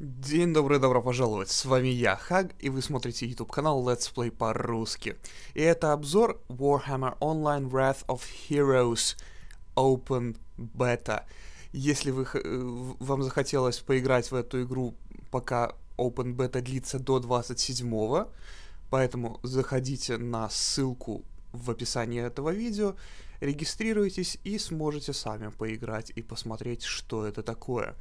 День добрый, добро пожаловать, с вами я, Хаг, и вы смотрите YouTube канал Let's Play по-русски. И это обзор Warhammer Online Wrath of Heroes Open Beta. Если вы, э, вам захотелось поиграть в эту игру, пока Open Beta длится до 27 поэтому заходите на ссылку в описании этого видео, регистрируйтесь и сможете сами поиграть и посмотреть, что это такое.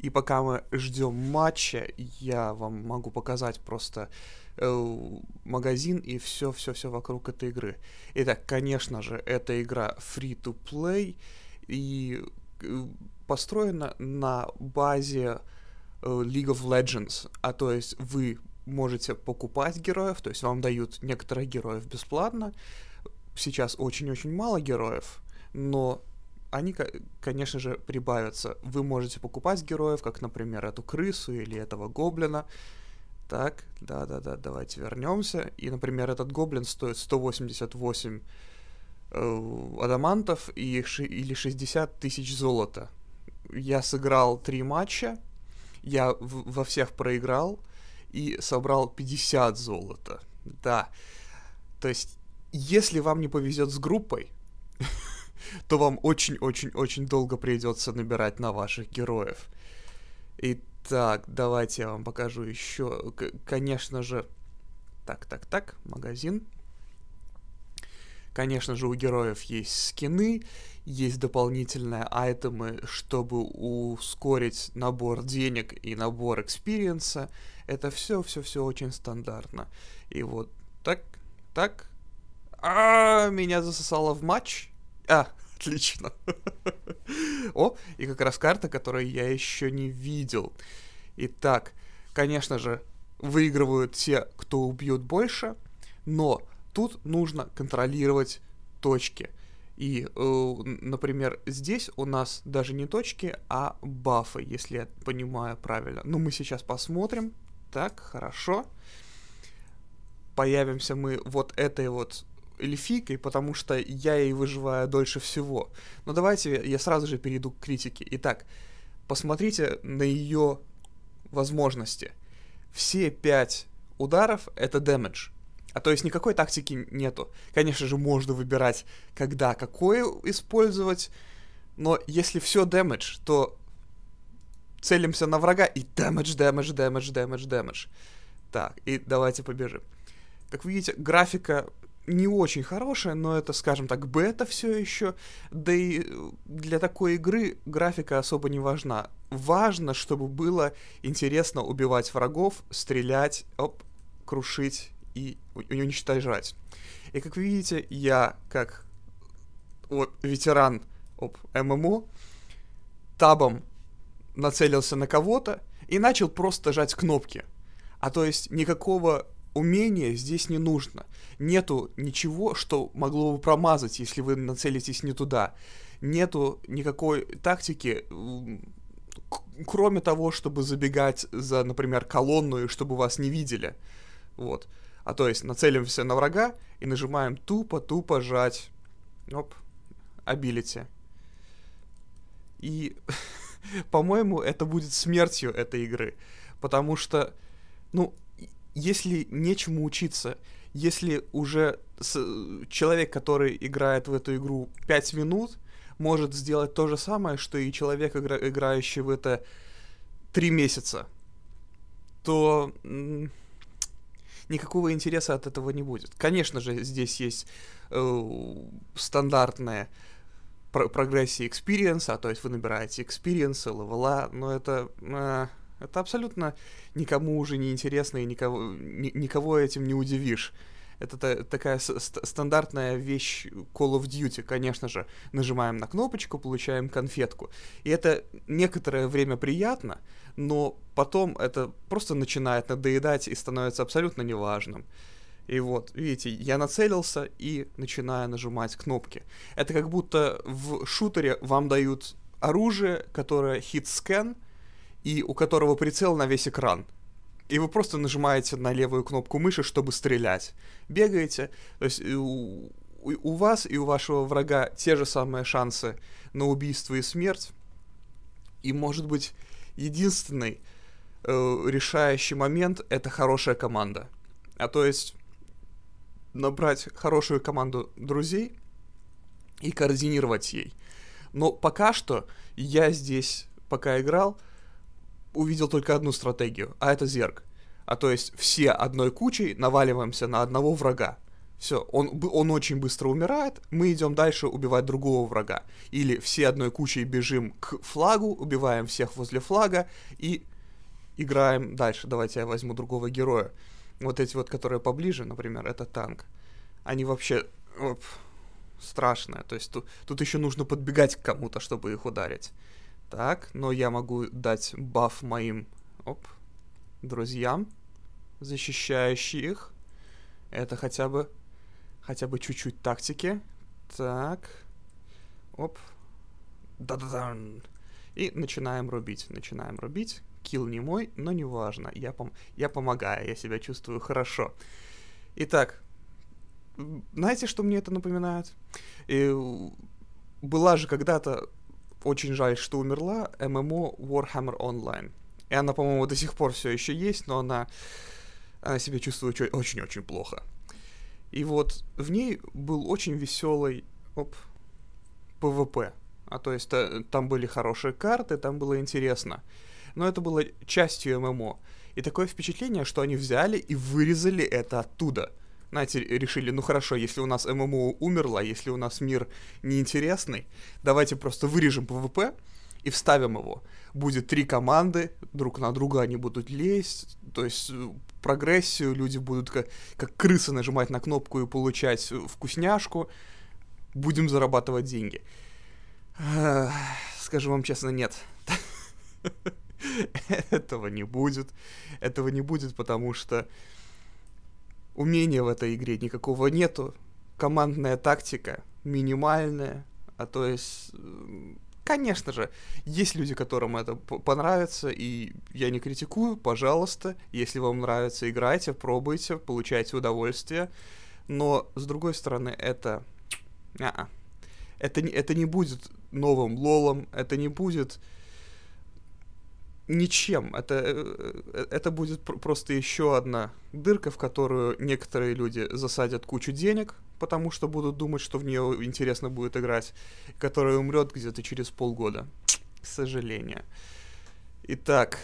И пока мы ждем матча, я вам могу показать просто э, магазин и все-все-все вокруг этой игры. Итак, конечно же, эта игра free-to-play и э, построена на базе э, League of Legends, а то есть вы можете покупать героев, то есть вам дают некоторых героев бесплатно. Сейчас очень-очень мало героев, но они, конечно же, прибавятся. Вы можете покупать героев, как, например, эту крысу или этого гоблина. Так, да-да-да, давайте вернемся. И, например, этот гоблин стоит 188 э, адамантов и, или 60 тысяч золота. Я сыграл три матча, я в, во всех проиграл и собрал 50 золота. Да. То есть, если вам не повезет с группой, то вам очень-очень-очень долго придется набирать на ваших героев. Итак, давайте я вам покажу еще, конечно же, так, так, так, магазин. Конечно же, у героев есть скины, есть дополнительные айтемы, чтобы ускорить набор денег и набор экспириенса. Это все, все, все очень стандартно. И вот так, так. А, -а, -а меня засосало в матч. А, отлично. О, и как раз карта, которую я еще не видел. Итак, конечно же, выигрывают те, кто убьет больше, но тут нужно контролировать точки. И, э, например, здесь у нас даже не точки, а бафы, если я понимаю правильно. Но ну, мы сейчас посмотрим. Так, хорошо. Появимся мы вот этой вот эльфийкой, потому что я ей выживаю дольше всего. Но давайте я сразу же перейду к критике. Итак, посмотрите на ее возможности. Все пять ударов — это дэмэдж. А то есть никакой тактики нету. Конечно же, можно выбирать, когда какое использовать, но если все дэмэдж, то целимся на врага и дэмэдж, дэмэдж, дэмэдж, дэмэдж, дэмэдж. Так, и давайте побежим. Как видите, графика не очень хорошая, но это, скажем так, бета все еще. Да и э, для такой игры графика особо не важна. Важно, чтобы было интересно убивать врагов, стрелять, оп, крушить и уничтожать. И как вы видите, я как о, ветеран об ММО табом нацелился на кого-то и начал просто жать кнопки. А то есть никакого умение здесь не нужно. Нету ничего, что могло бы промазать, если вы нацелитесь не туда. Нету никакой тактики, кроме того, чтобы забегать за, например, колонну и чтобы вас не видели. Вот. А то есть нацелимся на врага и нажимаем тупо-тупо жать. Оп. Абилити. И, по-моему, это будет смертью этой игры. Потому что, ну, если нечему учиться, если уже с, человек, который играет в эту игру 5 минут, может сделать то же самое, что и человек, игра, играющий в это 3 месяца, то м- никакого интереса от этого не будет. Конечно же, здесь есть э, стандартная про- прогрессия экспириенса, а то есть вы набираете экспириенса, левела, но это... Э, это абсолютно никому уже не интересно и никого, ни, никого этим не удивишь. Это та, такая ст стандартная вещь Call of Duty, конечно же. Нажимаем на кнопочку, получаем конфетку. И это некоторое время приятно, но потом это просто начинает надоедать и становится абсолютно неважным. И вот, видите, я нацелился и начинаю нажимать кнопки. Это как будто в шутере вам дают оружие, которое хит-скен — и у которого прицел на весь экран. И вы просто нажимаете на левую кнопку мыши, чтобы стрелять. Бегаете, то есть э, у, у вас и у вашего врага те же самые шансы на убийство и смерть. И может быть единственный э, решающий момент это хорошая команда. А то есть набрать хорошую команду друзей и координировать ей. Но пока что я здесь, пока играл, увидел только одну стратегию, а это зерг, А то есть все одной кучей наваливаемся на одного врага. Все, он, он очень быстро умирает, мы идем дальше убивать другого врага. Или все одной кучей бежим к флагу, убиваем всех возле флага и играем дальше. Давайте я возьму другого героя. Вот эти вот, которые поближе, например, это танк. Они вообще оп, страшные. То есть тут, тут еще нужно подбегать к кому-то, чтобы их ударить. Так, но я могу дать баф моим оп, друзьям, защищающих их. Это хотя бы хотя бы чуть-чуть тактики. Так. Оп. Да-да-да. И начинаем рубить. Начинаем рубить. Кил не мой, но не важно. Я, пом я помогаю, я себя чувствую хорошо. Итак, знаете, что мне это напоминает? И была же когда-то очень жаль, что умерла ММО Warhammer Online. И она, по-моему, до сих пор все еще есть, но она, она себя чувствует очень-очень плохо. И вот в ней был очень веселый оп, ПВП. А то есть та, э, там были хорошие карты, там было интересно. Но это было частью ММО. И такое впечатление, что они взяли и вырезали это оттуда знаете, решили, ну хорошо, если у нас ММО умерло, если у нас мир неинтересный, давайте просто вырежем ПВП и вставим его. Будет три команды, друг на друга они будут лезть, то есть э, прогрессию, люди будут как, как крысы нажимать на кнопку и получать э, вкусняшку, будем зарабатывать деньги. Скажу вам честно, нет. Этого не будет. Этого не будет, потому что умения в этой игре никакого нету. Командная тактика минимальная. А то есть, конечно же, есть люди, которым это понравится, и я не критикую, пожалуйста. Если вам нравится, играйте, пробуйте, получайте удовольствие. Но, с другой стороны, это... А -а. Это, это не будет новым лолом, это не будет ничем. Это, э, э, это будет просто еще одна дырка, в которую некоторые люди засадят кучу денег, потому что будут думать, что в нее интересно будет играть, которая умрет где-то через полгода. К сожалению. Итак,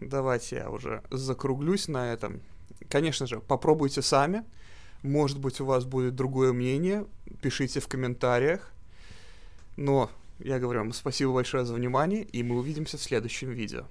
давайте я уже закруглюсь на этом. Конечно же, попробуйте сами. Может быть, у вас будет другое мнение. Пишите в комментариях. Но я говорю вам спасибо большое за внимание, и мы увидимся в следующем видео.